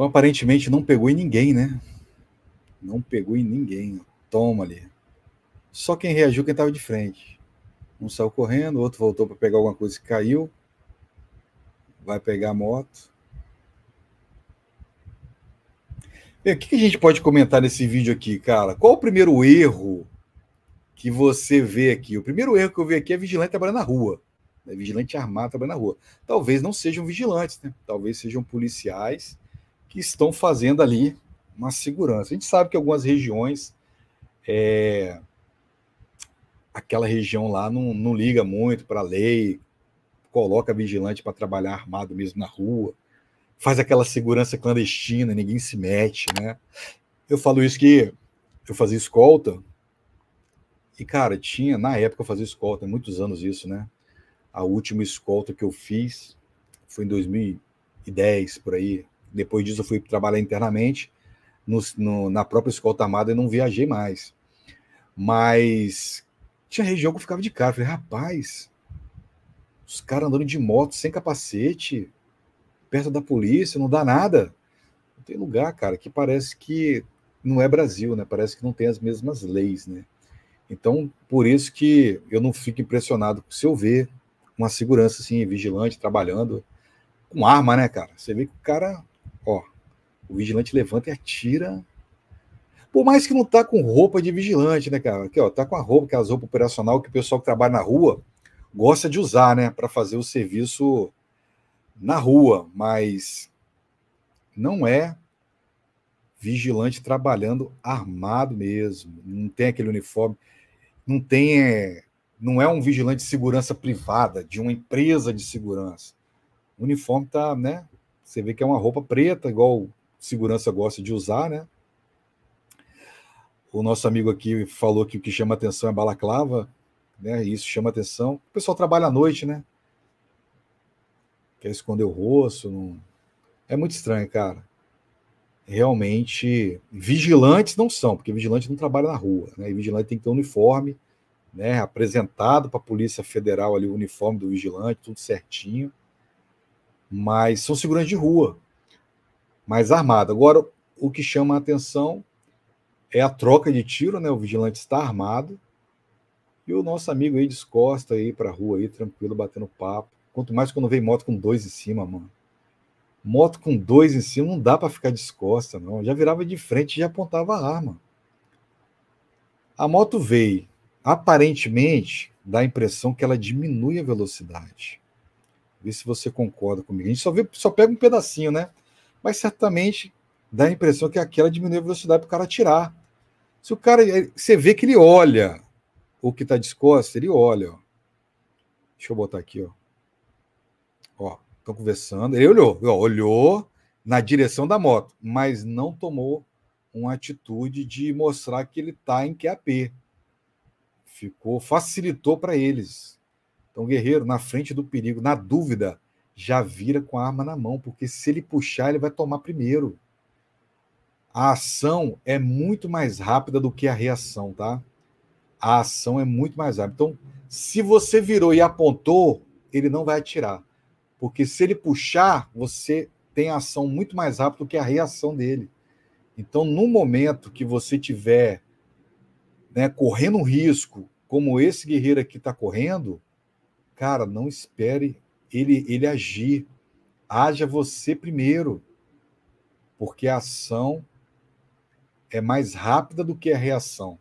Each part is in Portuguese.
Então, aparentemente, não pegou em ninguém, né? Não pegou em ninguém. Toma ali. Só quem reagiu, quem estava de frente. Um saiu correndo, o outro voltou para pegar alguma coisa que caiu. Vai pegar a moto. o que, a gente pode comentar nesse vídeo aqui, cara? Qual o primeiro erro que você vê aqui? O primeiro erro que eu vi aqui é vigilante trabalhando na rua. É Vigilante armado trabalhando na rua. Talvez não sejam vigilantes, né? Talvez sejam policiais que estão fazendo ali uma segurança. A gente sabe que algumas regiões, é, aquela região lá não, não liga muito para a lei, coloca vigilante para trabalhar armado mesmo na rua, faz aquela segurança clandestina, ninguém se mete, né? Eu falo isso que eu fazia escolta, e cara, tinha, na época eu fazia escolta, muitos anos isso, né? A última escolta que eu fiz foi em 2010, por aí, depois disso, eu fui trabalhar internamente no, no, na própria escolta armada e não viajei mais. Mas tinha região que eu ficava de cara. Eu falei, rapaz, os caras andando de moto sem capacete, perto da polícia, não dá nada. Não tem lugar, cara, que parece que não é Brasil, né? Parece que não tem as mesmas leis, né? Então, por isso que eu não fico impressionado se eu ver uma segurança assim, vigilante, trabalhando com arma, né, cara? Você vê que o cara Ó, o vigilante levanta e atira. Por mais que não tá com roupa de vigilante, né, cara? Aqui, ó, tá com a roupa, que é as roupas operacional que o pessoal que trabalha na rua gosta de usar, né, para fazer o serviço na rua, mas não é vigilante trabalhando armado mesmo. Não tem aquele uniforme, não tem, é, não é um vigilante de segurança privada de uma empresa de segurança. O uniforme tá, né, você vê que é uma roupa preta, igual segurança gosta de usar, né? O nosso amigo aqui falou que o que chama atenção é balaclava, né? isso chama atenção. O pessoal trabalha à noite, né? Quer esconder o rosto. Não... É muito estranho, cara. Realmente, vigilantes não são, porque vigilante não trabalha na rua, né? E vigilante tem que ter um uniforme, né? Apresentado para a Polícia Federal ali, o uniforme do vigilante, tudo certinho mas são seguranças de rua, mais armado. Agora, o que chama a atenção é a troca de tiro, né? O vigilante está armado e o nosso amigo aí descosta aí para rua aí tranquilo batendo papo. Quanto mais quando vem moto com dois em cima, mano. Moto com dois em cima não dá para ficar descosta, não. Já virava de frente e já apontava a arma. A moto veio. Aparentemente, dá a impressão que ela diminui a velocidade ver se você concorda comigo. A gente só, vê, só pega um pedacinho, né? Mas certamente dá a impressão que aquela diminui a velocidade para o cara tirar. Se o cara. É, você vê que ele olha o que está de costas, ele olha. Ó. Deixa eu botar aqui, ó. Ó, estão conversando. Ele olhou, ó, olhou na direção da moto, mas não tomou uma atitude de mostrar que ele está em QAP. Ficou, facilitou para eles. Então, o guerreiro, na frente do perigo, na dúvida, já vira com a arma na mão, porque se ele puxar, ele vai tomar primeiro. A ação é muito mais rápida do que a reação, tá? A ação é muito mais rápida. Então, se você virou e apontou, ele não vai atirar. Porque se ele puxar, você tem a ação muito mais rápida do que a reação dele. Então, no momento que você tiver né, correndo um risco, como esse guerreiro aqui está correndo, Cara, não espere ele, ele agir. Haja você primeiro, porque a ação é mais rápida do que a reação.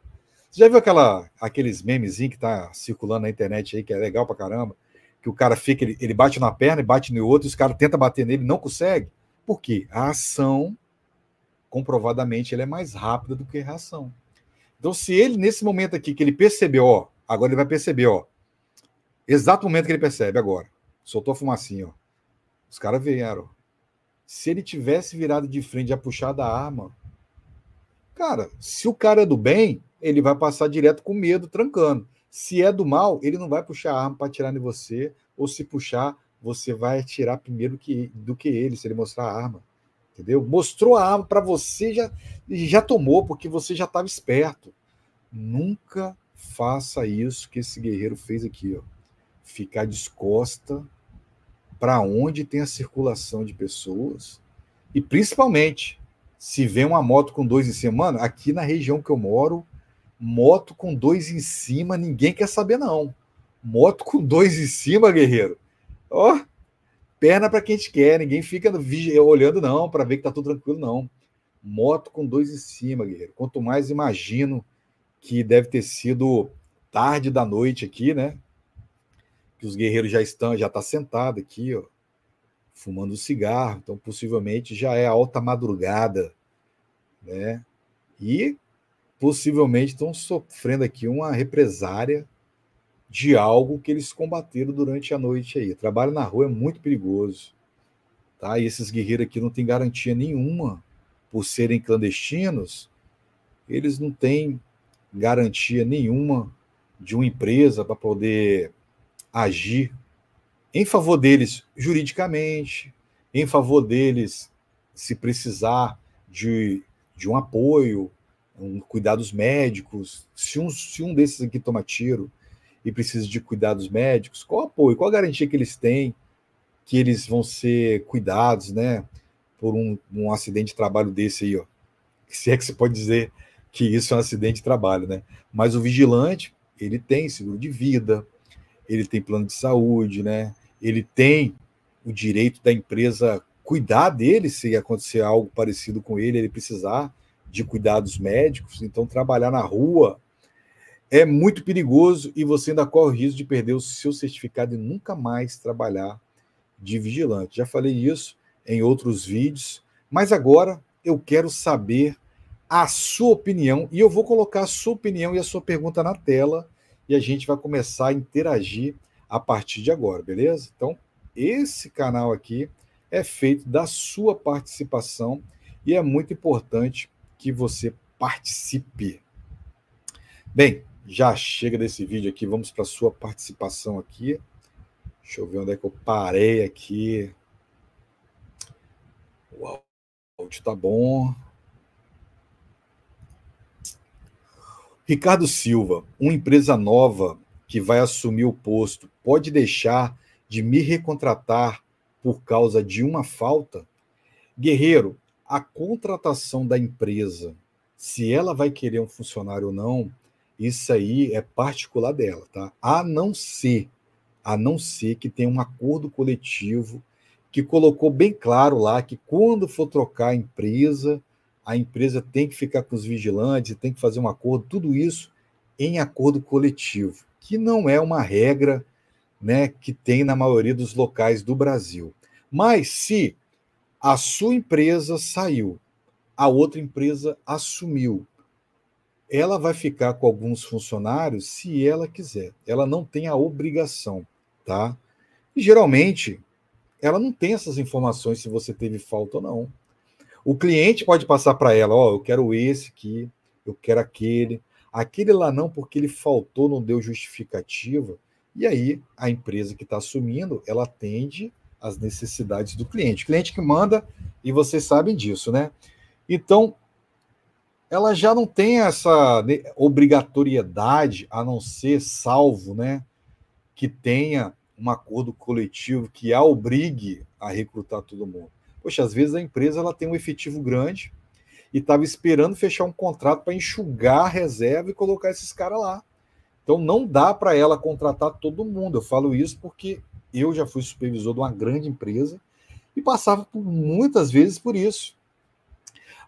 Você já viu aquela, aqueles memes que tá circulando na internet aí, que é legal pra caramba? Que o cara fica, ele, ele bate na perna e bate no outro, e os caras tentam bater nele não consegue. Por quê? A ação, comprovadamente, ela é mais rápida do que a reação. Então, se ele, nesse momento aqui, que ele percebeu, ó, agora ele vai perceber, ó, Exato momento que ele percebe agora. Soltou a fumacinha, ó. Os caras vieram. Se ele tivesse virado de frente, e puxado a arma. Cara, se o cara é do bem, ele vai passar direto com medo, trancando. Se é do mal, ele não vai puxar a arma para atirar em você, ou se puxar, você vai atirar primeiro que, do que ele, se ele mostrar a arma. Entendeu? Mostrou a arma para você, já, já tomou, porque você já estava esperto. Nunca faça isso que esse guerreiro fez aqui, ó ficar descosta para onde tem a circulação de pessoas e principalmente se vê uma moto com dois em cima, mano, aqui na região que eu moro, moto com dois em cima, ninguém quer saber não. Moto com dois em cima, guerreiro. Ó, oh, perna para quem te quer, ninguém fica olhando não para ver que tá tudo tranquilo não. Moto com dois em cima, guerreiro. Quanto mais imagino que deve ter sido tarde da noite aqui, né? que os guerreiros já estão, já está sentado aqui, ó, fumando um cigarro, então possivelmente já é alta madrugada, né? E possivelmente estão sofrendo aqui uma represária de algo que eles combateram durante a noite aí. Trabalho na rua é muito perigoso, tá? E esses guerreiros aqui não têm garantia nenhuma por serem clandestinos, eles não têm garantia nenhuma de uma empresa para poder agir em favor deles juridicamente, em favor deles se precisar de, de um apoio, um, cuidados médicos. Se um, se um desses aqui toma tiro e precisa de cuidados médicos, qual apoio, qual garantia que eles têm que eles vão ser cuidados, né? Por um, um acidente de trabalho desse aí, ó. Se é que se pode dizer que isso é um acidente de trabalho, né? Mas o vigilante, ele tem seguro de vida, ele tem plano de saúde, né? Ele tem o direito da empresa cuidar dele se acontecer algo parecido com ele, ele precisar de cuidados médicos. Então, trabalhar na rua é muito perigoso e você ainda corre o risco de perder o seu certificado e nunca mais trabalhar de vigilante. Já falei isso em outros vídeos, mas agora eu quero saber a sua opinião e eu vou colocar a sua opinião e a sua pergunta na tela e a gente vai começar a interagir a partir de agora, beleza? Então, esse canal aqui é feito da sua participação e é muito importante que você participe. Bem, já chega desse vídeo aqui, vamos para a sua participação aqui. Deixa eu ver onde é que eu parei aqui. O áudio tá bom. Ricardo Silva, uma empresa nova que vai assumir o posto pode deixar de me recontratar por causa de uma falta? Guerreiro, a contratação da empresa, se ela vai querer um funcionário ou não, isso aí é particular dela, tá? A não ser, a não ser que tenha um acordo coletivo que colocou bem claro lá que quando for trocar a empresa, a empresa tem que ficar com os vigilantes, tem que fazer um acordo, tudo isso em acordo coletivo, que não é uma regra né, que tem na maioria dos locais do Brasil. Mas se a sua empresa saiu, a outra empresa assumiu, ela vai ficar com alguns funcionários se ela quiser. Ela não tem a obrigação, tá? E geralmente ela não tem essas informações se você teve falta ou não. O cliente pode passar para ela, ó, oh, eu quero esse aqui, eu quero aquele, aquele lá não porque ele faltou, não deu justificativa. E aí a empresa que está assumindo, ela atende às necessidades do cliente. Cliente que manda e vocês sabem disso, né? Então, ela já não tem essa obrigatoriedade, a não ser salvo, né? Que tenha um acordo coletivo que a obrigue a recrutar todo mundo. Poxa, às vezes a empresa ela tem um efetivo grande e estava esperando fechar um contrato para enxugar a reserva e colocar esses caras lá. Então não dá para ela contratar todo mundo. Eu falo isso porque eu já fui supervisor de uma grande empresa e passava por, muitas vezes por isso.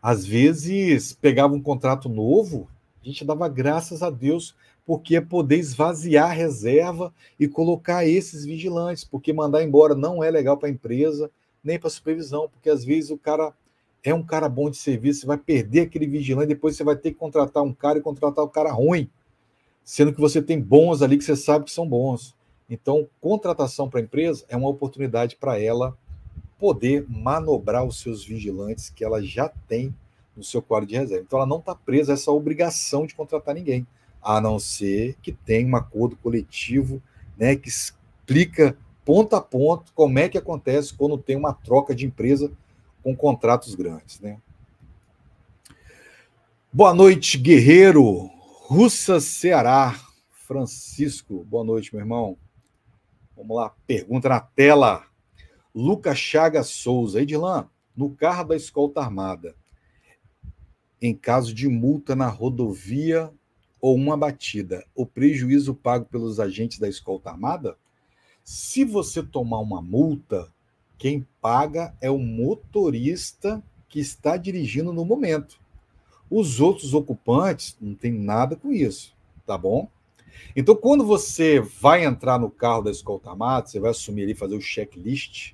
Às vezes pegava um contrato novo, a gente dava graças a Deus porque ia é poder esvaziar a reserva e colocar esses vigilantes, porque mandar embora não é legal para a empresa, nem para supervisão, porque às vezes o cara é um cara bom de serviço, você vai perder aquele vigilante, depois você vai ter que contratar um cara e contratar o um cara ruim, sendo que você tem bons ali que você sabe que são bons. Então, contratação para a empresa é uma oportunidade para ela poder manobrar os seus vigilantes que ela já tem no seu quadro de reserva. Então, ela não está presa a essa obrigação de contratar ninguém, a não ser que tenha um acordo coletivo né, que explica ponto a ponto, como é que acontece quando tem uma troca de empresa com contratos grandes, né? Boa noite, Guerreiro. Russa Ceará. Francisco, boa noite, meu irmão. Vamos lá, pergunta na tela. Lucas Chagas Souza. Edilan, no carro da escolta armada, em caso de multa na rodovia ou uma batida, o prejuízo pago pelos agentes da escolta armada? Se você tomar uma multa, quem paga é o motorista que está dirigindo no momento. Os outros ocupantes não tem nada com isso, tá bom? Então, quando você vai entrar no carro da escolta armada, você vai assumir ali, fazer o checklist,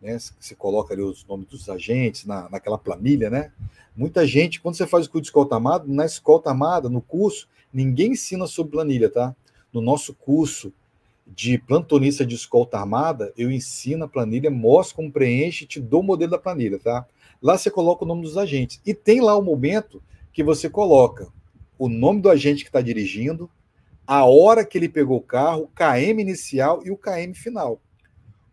né? Você coloca ali os nomes dos agentes na, naquela planilha, né? Muita gente, quando você faz o curso de escolta amada, na escolta amada, no curso, ninguém ensina sobre planilha, tá? No nosso curso, de plantonista de escolta armada, eu ensino a planilha, mostro como preenche, te dou o modelo da planilha, tá? Lá você coloca o nome dos agentes. E tem lá o um momento que você coloca o nome do agente que está dirigindo, a hora que ele pegou o carro, o KM inicial e o KM final.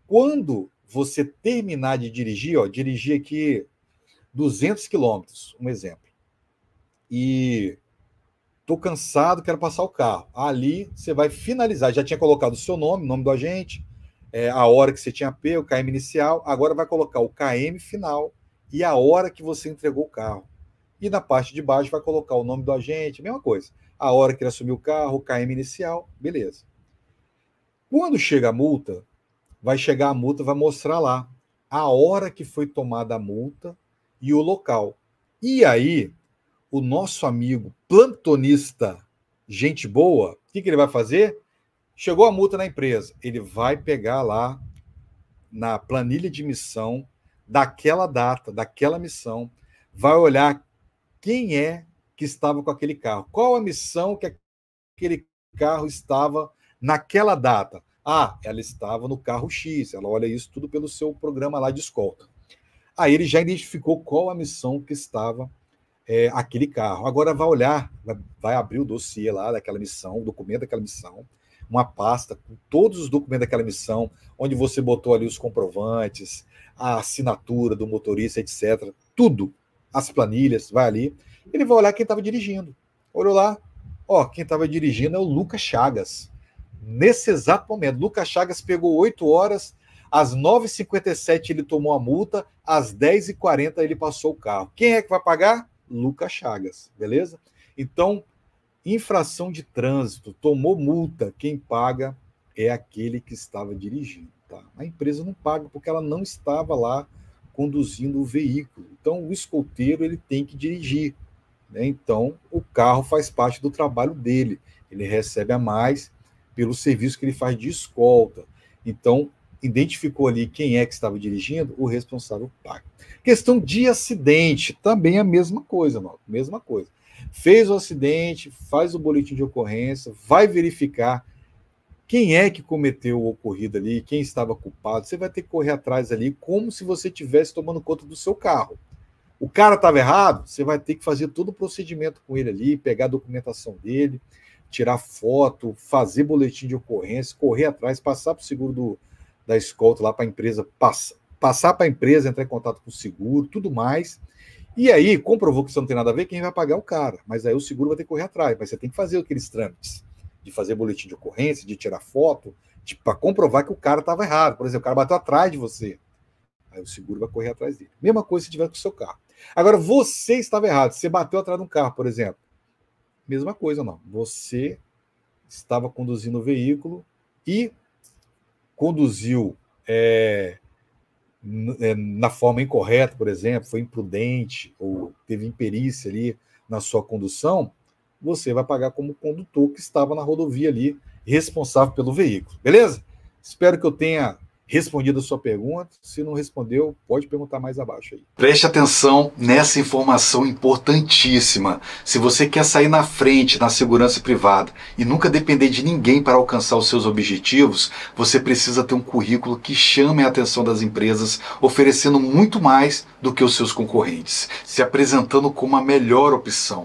Quando você terminar de dirigir, ó, dirigir aqui 200 quilômetros, um exemplo, e tô cansado, quero passar o carro. Ali você vai finalizar. Já tinha colocado o seu nome, o nome do agente, é, a hora que você tinha P, o KM inicial. Agora vai colocar o KM final e a hora que você entregou o carro. E na parte de baixo vai colocar o nome do agente, mesma coisa. A hora que ele assumiu o carro, o KM inicial, beleza. Quando chega a multa, vai chegar a multa, vai mostrar lá a hora que foi tomada a multa e o local. E aí, o nosso amigo plantonista, gente boa, o que, que ele vai fazer? Chegou a multa na empresa, ele vai pegar lá na planilha de missão daquela data, daquela missão, vai olhar quem é que estava com aquele carro, qual a missão que aquele carro estava naquela data. Ah, ela estava no carro X, ela olha isso tudo pelo seu programa lá de escolta. Aí ele já identificou qual a missão que estava é, aquele carro. Agora vai olhar, vai, abrir o dossiê lá daquela missão, o documento daquela missão, uma pasta com todos os documentos daquela missão, onde você botou ali os comprovantes, a assinatura do motorista, etc. Tudo, as planilhas, vai ali. Ele vai olhar quem estava dirigindo. Olhou lá, ó, quem estava dirigindo é o Lucas Chagas. Nesse exato momento, Lucas Chagas pegou 8 horas, às 9h57 ele tomou a multa, às 10h40 ele passou o carro. Quem é que vai pagar? Lucas Chagas, beleza? Então, infração de trânsito, tomou multa, quem paga é aquele que estava dirigindo, tá? A empresa não paga porque ela não estava lá conduzindo o veículo. Então, o escolteiro ele tem que dirigir, né? Então, o carro faz parte do trabalho dele. Ele recebe a mais pelo serviço que ele faz de escolta. Então, identificou ali quem é que estava dirigindo, o responsável paga. Questão de acidente, também a mesma coisa, mano, mesma coisa. Fez o acidente, faz o boletim de ocorrência, vai verificar quem é que cometeu o ocorrido ali, quem estava culpado. Você vai ter que correr atrás ali como se você estivesse tomando conta do seu carro. O cara estava errado, você vai ter que fazer todo o procedimento com ele ali, pegar a documentação dele, tirar foto, fazer boletim de ocorrência, correr atrás, passar para o seguro do, da escolta lá para a empresa, passar para a empresa, entrar em contato com o seguro, tudo mais. E aí, comprovou que isso não tem nada a ver, quem vai pagar é o cara. Mas aí o seguro vai ter que correr atrás. Mas você tem que fazer aqueles trâmites de fazer boletim de ocorrência, de tirar foto, para comprovar que o cara estava errado. Por exemplo, o cara bateu atrás de você. Aí o seguro vai correr atrás dele. Mesma coisa se tiver com o seu carro. Agora, você estava errado. Você bateu atrás de um carro, por exemplo. Mesma coisa, não. Você estava conduzindo o veículo e conduziu é, é, na forma incorreta, por exemplo, foi imprudente ou teve imperícia ali na sua condução, você vai pagar como condutor que estava na rodovia ali, responsável pelo veículo. Beleza? Espero que eu tenha respondido a sua pergunta. Se não respondeu, pode perguntar mais abaixo aí. Preste atenção nessa informação importantíssima. Se você quer sair na frente na segurança privada e nunca depender de ninguém para alcançar os seus objetivos, você precisa ter um currículo que chame a atenção das empresas, oferecendo muito mais do que os seus concorrentes, se apresentando como a melhor opção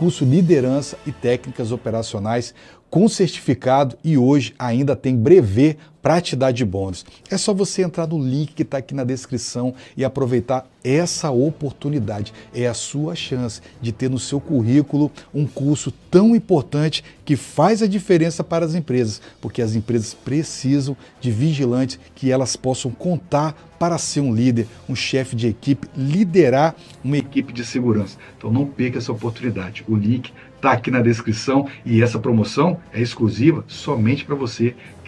curso Liderança e Técnicas Operacionais com certificado e hoje ainda tem breve para te dar de bônus. É só você entrar no link que está aqui na descrição e aproveitar essa oportunidade. É a sua chance de ter no seu currículo um curso tão importante que faz a diferença para as empresas, porque as empresas precisam de vigilantes que elas possam contar para ser um líder, um chefe de equipe, liderar uma equipe de segurança. Então não perca essa oportunidade. O link está aqui na descrição e essa promoção é exclusiva somente para você